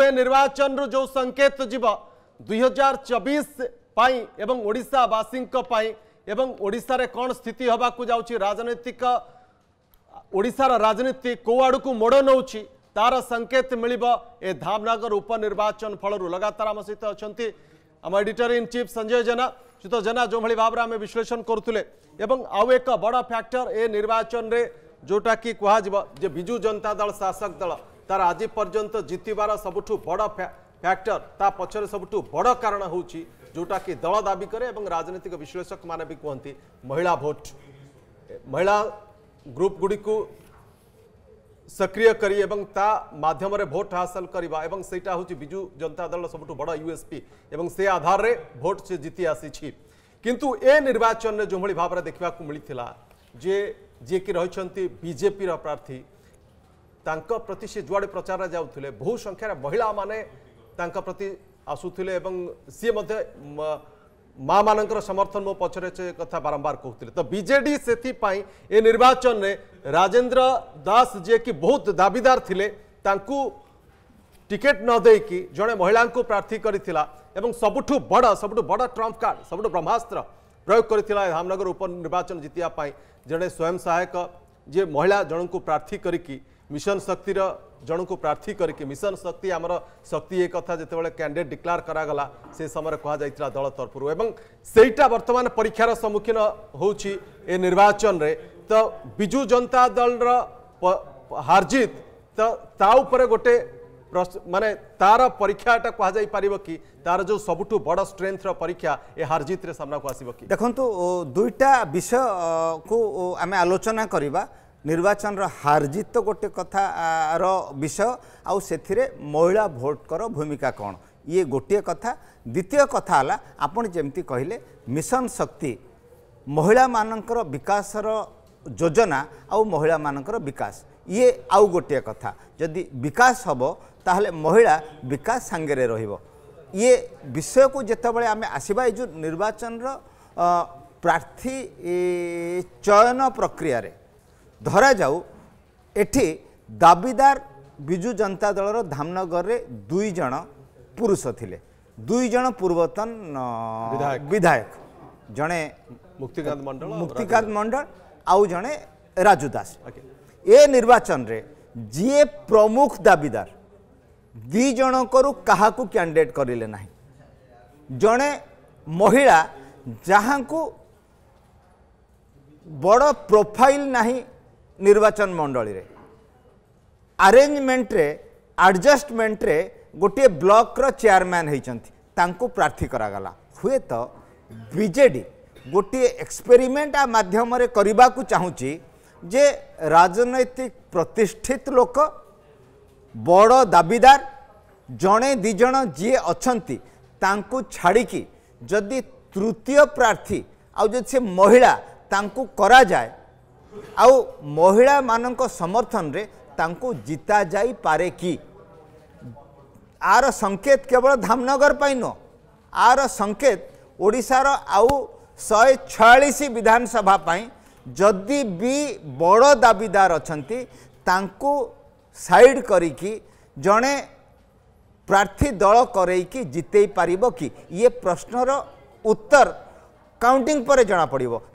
निर्वाचन जो संकेत जीव दुई हजार चबिश एवं ओडावासी एवं ओडार कौन स्थिति हवाकू राजनैतिक ओडार राजनीति कौ आड़ को मोड़ नौ तार संकेत मिल ए धामनगर उपनिर्वाचन फल लगातार आम सहित अच्छा आम editor in chief Sanjay Jena च्युत जेना जो भाई भाव में विश्लेषण करुले आउ एक बड़ फैक्टर ए निर्वाचन में जोटा कि कहु जनता दल शासक दल तार आज पर्यटन जितबार सब बड़ फैक्टर ता पचर सब बड़ कारण हूँ जोटा कि दल दाबी कैसे राजनीतिक विश्लेषक मान भी कहते महिला भोट महिला ग्रुप गुड़ी को सक्रिय करी भोट हासिल करवा से हूँ विजु जनता दल सब बड़ यूएसपी एवं से आधार में भोट से जीति आसी किंतु ए निर्वाचन में जो भाव देखा मिले जे जी कि रही बीजेपी प्रार्थी प्रति सी जुआड़े प्रचार जाऊे बहु संख्यार महिला मैंने प्रति आसुले सी मध्य माँ मान समर्थन मो पचर से कथा बारंबार कहते तो बीजेडी से निर्वाचन में राजेन्द्र दास जी कि बहुत दाबीदार थे टिकेट नदे कि जड़े महिला प्रार्थी कर सबुठ बड़ सब बड़ ट्रंप कार्ड सब ब्रह्मास्त्र प्रयोग कर धामनगर उपनिर्वाचन जितने जड़े स्वयं सहायक जी महिला जन को प्रार्थी करी মিশন শক্তির জনকু প্রার্থী করি মিশন শক্তি আমার শক্তি এ কথা যেতবে ক্যাডিডেট ডিক্লার করাগলা সে সময় কুহযাই দল তরফর এবং সেইটা বর্তমান পরীক্ষার সম্মুখীন হচ্ছে এ নির্বাচনরে তো বিজু জনতা দলর হারজিত তো তা উপরে গোটে মানে তার পরীক্ষাটা কুহযাই পারিব কি তার যে সবুঠু বড় স্ট্রেংথর পরীক্ষা এ হারজিতরে সামনাকু আসব কি দেখন্তু দুইটা বিষয়কু আমি আলোচনা করিবা ନିର୍ବାଚନର ହାରଜିତ ଗୋଟେ କଥାର ବିଷୟ ଆଉ ସେଥିରେ ମହିଳା ଭୋଟଙ୍କର ଭୂମିକା କ'ଣ ଇଏ ଗୋଟିଏ କଥା ଦ୍ୱିତୀୟ କଥା ହେଲା ଆପଣ ଯେମିତି କହିଲେ ମିଶନ ଶକ୍ତି ମହିଳାମାନଙ୍କର ବିକାଶର ଯୋଜନା ଆଉ ମହିଳାମାନଙ୍କର ବିକାଶ ଇଏ ଆଉ ଗୋଟିଏ କଥା ଯଦି ବିକାଶ ହେବ ତାହେଲେ ମହିଳା ବିକାଶ ସାଙ୍ଗରେ ରହିବ ଇଏ ବିଷୟକୁ ଯେତେବେଳେ ଆମେ ଆସିବା ଏ ଯେଉଁ ନିର୍ବାଚନର ପ୍ରାର୍ଥୀ ଚୟନ ପ୍ରକ୍ରିୟାରେ ଧରାଯାଉ ଏଠି ଦାବିଦାର ବିଜୁ ଜନତା ଦଳର ଧାମନଗରରେ ଦୁଇ ଜଣ ପୁରୁଷ ଥିଲେ ଦୁଇ ଜଣ ପୂର୍ବତନ ବିଧାୟକ ଜଣେ ମୁକ୍ତିକାନ୍ତ ମଣ୍ଡଳ ମୁକ୍ତିକାନ୍ତ ମଣ୍ଡଳ ଆଉ ଜଣେ ରାଜୁ ଦାସ ଏ ନିର୍ବାଚନରେ ଯିଏ ପ୍ରମୁଖ ଦାବିଦାର ଦୁଇ ଜଣଙ୍କରୁ କାହାକୁ କ୍ୟାଣ୍ଡିଡେଟ୍ କରିଲେ ନାହିଁ ଜଣେ ମହିଳା ଯାହାଙ୍କୁ ବଡ଼ ପ୍ରୋଫାଇଲ୍ ନାହିଁ নির্বাচন মণ্ডলীরে আরেঞ্জমেন্টরে আডজষ্টমেন্টরে ଗୋଟିଏ ବ୍ଲକର ଚେୟାରମ୍ୟାନ୍ ହୋଇଛନ୍ତି ତାଙ୍କୁ ପ୍ରାର୍ଥୀ କରାଗଲା ହୁଏତ ବିଜେଡ଼ି ଗୋଟିଏ ଏକ୍ସପେରିମେଣ୍ଟ ଆ ମାଧ୍ୟମରେ କରିବାକୁ ଚାହୁଁଛି ଯେ ରାଜନୈତିକ ପ୍ରତିଷ୍ଠିତ ଲୋକ ବଡ଼ ଦାବିଦାର ଜଣେ ଦୁଇ ଜଣ ଯିଏ ଅଛନ୍ତି ତାଙ୍କୁ ଛାଡ଼ିକି ଯଦି ତୃତୀୟ ପ୍ରାର୍ଥୀ ଆଉ ଯଦି ସେ ମହିଳା ତାଙ୍କୁ କରାଯାଏ ଆଉ ମହିଳାମାନଙ୍କ ସମର୍ଥନରେ ତାଙ୍କୁ ଜିତାଯାଇପାରେ କି ଆର ସଙ୍କେତ କେବଳ ଧାମନଗର ପାଇଁ ନୁହଁ ଆର ସଙ୍କେତ ଓଡ଼ିଶାର ଆଉ ଶହେ ଛୟାଳିଶ ବିଧାନସଭା ପାଇଁ ଯଦି ବି ବଡ଼ ଦାବିଦାର ଅଛନ୍ତି ତାଙ୍କୁ ସାଇଡ଼ କରିକି ଜଣେ ପ୍ରାର୍ଥୀ ଦଳ କରେଇକି ଜିତେଇ ପାରିବ କି ଇଏ ପ୍ରଶ୍ନର ଉତ୍ତର କାଉଣ୍ଟିଂ ପରେ ଜଣାପଡ଼ିବ